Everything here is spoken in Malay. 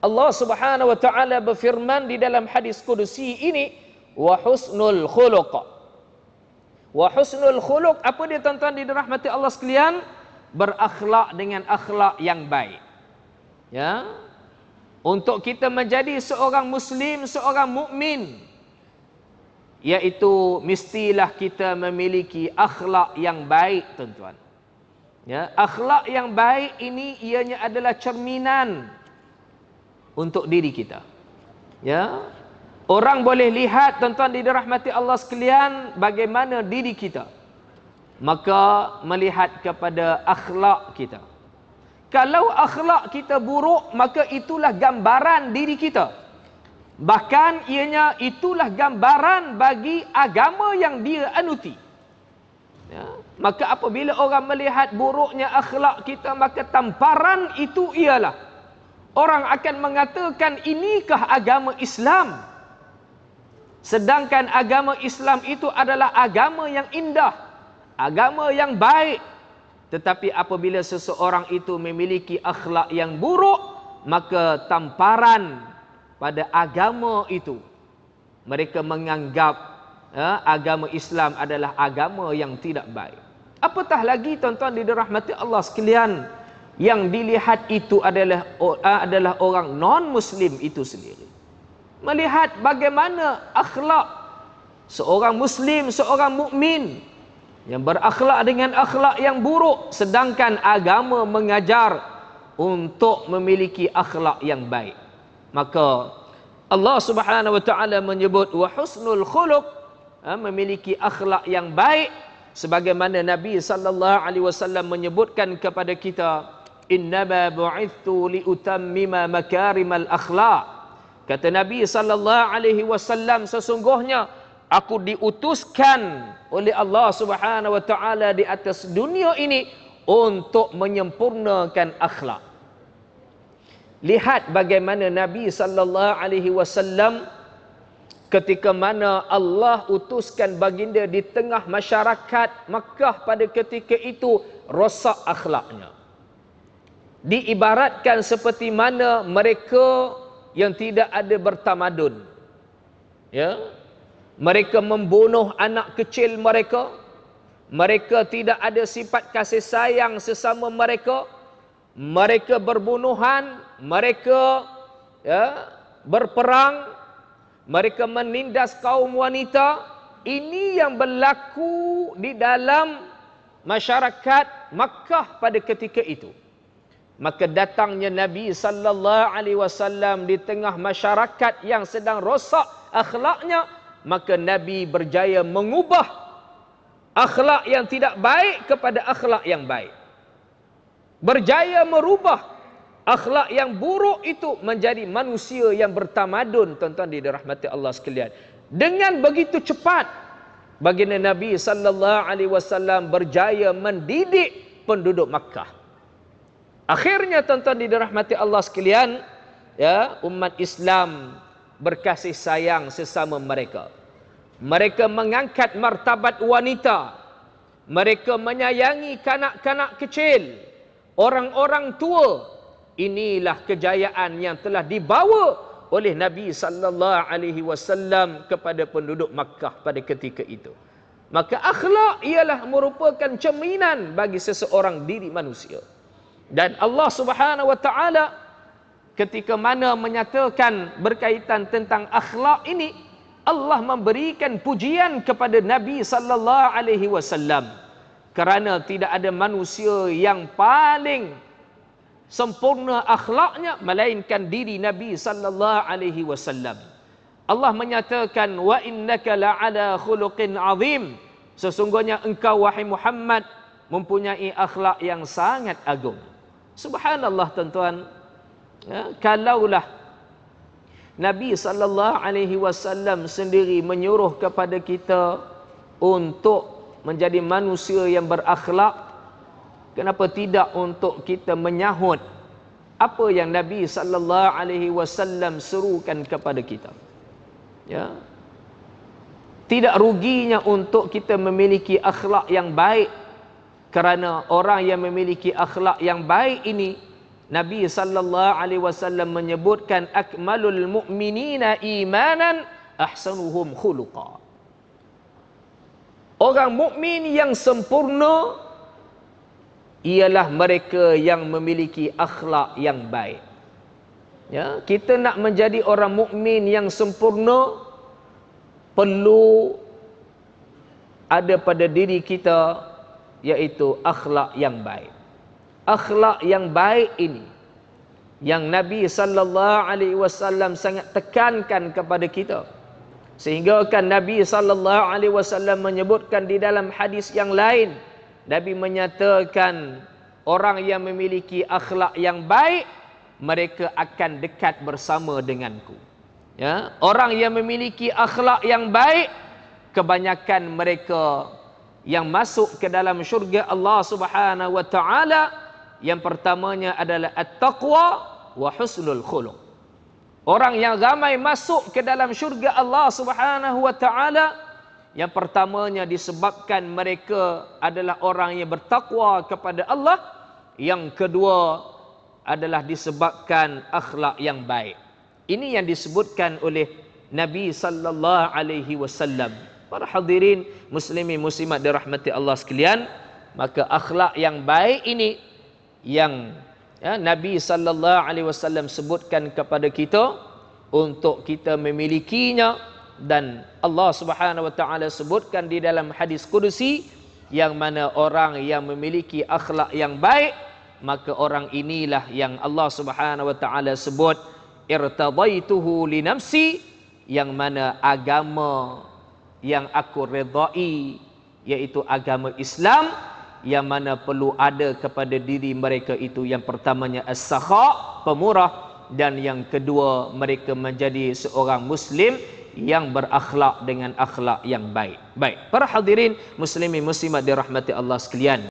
Allah Subhanahu wa taala berfirman di dalam hadis qudsi ini wa husnul khuluq. Wa husnul khuluq apa dia tuan-tuan di rahmati Allah sekalian? Berakhlak dengan akhlak yang baik. Ya. Untuk kita menjadi seorang muslim, seorang mukmin yaitu mestilah kita memiliki akhlak yang baik tuan-tuan. Ya, akhlak yang baik ini ianya adalah cerminan untuk diri kita. Ya. Orang boleh lihat tuan-tuan di dirahmati Allah sekalian bagaimana diri kita. Maka melihat kepada akhlak kita. Kalau akhlak kita buruk, maka itulah gambaran diri kita. Bahkan ianya itulah gambaran bagi agama yang dia anuti. Ya. Maka apabila orang melihat buruknya akhlak kita, maka tamparan itu ialah Orang akan mengatakan inikah agama Islam? Sedangkan agama Islam itu adalah agama yang indah, agama yang baik. Tetapi apabila seseorang itu memiliki akhlak yang buruk, maka tamparan pada agama itu mereka menganggap ya, agama Islam adalah agama yang tidak baik. Apatah lagi tuan-tuan di dirahmati Allah sekalian yang dilihat itu adalah adalah orang non muslim itu sendiri melihat bagaimana akhlak seorang muslim seorang mukmin yang berakhlak dengan akhlak yang buruk sedangkan agama mengajar untuk memiliki akhlak yang baik maka Allah Subhanahu wa taala menyebut wa husnul khuluq ha, memiliki akhlak yang baik sebagaimana Nabi sallallahu alaihi wasallam menyebutkan kepada kita innama bu'ithu li utammima makarimal akhlaq kata nabi sallallahu alaihi wasallam sesungguhnya aku diutuskan oleh Allah Subhanahu wa taala di atas dunia ini untuk menyempurnakan akhlak lihat bagaimana nabi sallallahu alaihi wasallam ketika mana Allah utuskan baginda di tengah masyarakat Mekah pada ketika itu rosak akhlaknya diibaratkan seperti mana mereka yang tidak ada bertamadun ya mereka membunuh anak kecil mereka mereka tidak ada sifat kasih sayang sesama mereka mereka berbunuhan mereka ya berperang mereka menindas kaum wanita ini yang berlaku di dalam masyarakat Makkah pada ketika itu maka datangnya Nabi sallallahu alaihi wasallam di tengah masyarakat yang sedang rosak akhlaknya maka Nabi berjaya mengubah akhlak yang tidak baik kepada akhlak yang baik berjaya merubah akhlak yang buruk itu menjadi manusia yang bertamadun tuan-tuan di rahmati Allah sekalian dengan begitu cepat baginda Nabi sallallahu alaihi wasallam berjaya mendidik penduduk Makkah Akhirnya tuan-tuan di dirahmati Allah sekalian, ya, umat Islam berkasih sayang sesama mereka. Mereka mengangkat martabat wanita. Mereka menyayangi kanak-kanak kecil, orang-orang tua. Inilah kejayaan yang telah dibawa oleh Nabi sallallahu alaihi wasallam kepada penduduk Makkah pada ketika itu. Maka akhlak ialah merupakan cerminan bagi seseorang diri manusia dan Allah Subhanahu wa taala ketika mana menyatakan berkaitan tentang akhlak ini Allah memberikan pujian kepada Nabi sallallahu alaihi wasallam kerana tidak ada manusia yang paling sempurna akhlaknya melainkan diri Nabi sallallahu alaihi wasallam Allah menyatakan wa innaka la'ala khuluqin azim sesungguhnya engkau wahai Muhammad mempunyai akhlak yang sangat agung Subhanallah tuan-tuan. Ya, kalaulah Nabi saw sendiri menyuruh kepada kita untuk menjadi manusia yang berakhlak, kenapa tidak untuk kita menyahut apa yang Nabi saw serukan kepada kita? Ya. Tidak ruginya untuk kita memiliki akhlak yang baik kerana orang yang memiliki akhlak yang baik ini Nabi sallallahu alaihi wasallam menyebutkan akmalul mu'minina imanan ahsanuhum khuluqa. Orang mukmin yang sempurna ialah mereka yang memiliki akhlak yang baik. Ya, kita nak menjadi orang mukmin yang sempurna perlu ada pada diri kita yaitu akhlak yang baik. Akhlak yang baik ini yang Nabi sallallahu alaihi wasallam sangat tekankan kepada kita. Sehingga kan Nabi sallallahu alaihi wasallam menyebutkan di dalam hadis yang lain, Nabi menyatakan orang yang memiliki akhlak yang baik mereka akan dekat bersama denganku. Ya, orang yang memiliki akhlak yang baik kebanyakan mereka yang masuk ke dalam syurga Allah Subhanahu wa taala yang pertamanya adalah at-taqwa wa husnul khuluq. Orang yang ramai masuk ke dalam syurga Allah Subhanahu wa taala yang pertamanya disebabkan mereka adalah orang yang bertakwa kepada Allah, yang kedua adalah disebabkan akhlak yang baik. Ini yang disebutkan oleh Nabi sallallahu alaihi wasallam para hadirin muslimi muslimat dirahmati Allah sekalian maka akhlak yang baik ini yang ya, Nabi sallallahu alaihi wasallam sebutkan kepada kita untuk kita memilikinya dan Allah Subhanahu wa taala sebutkan di dalam hadis Qudsi yang mana orang yang memiliki akhlak yang baik maka orang inilah yang Allah Subhanahu wa taala sebut irtadaituhu li nafsi yang mana agama yang aku redai yaitu agama Islam yang mana perlu ada kepada diri mereka itu yang pertamanya as-sakha pemurah dan yang kedua mereka menjadi seorang muslim yang berakhlak dengan akhlak yang baik. Baik, para hadirin muslimin muslimat dirahmati Allah sekalian.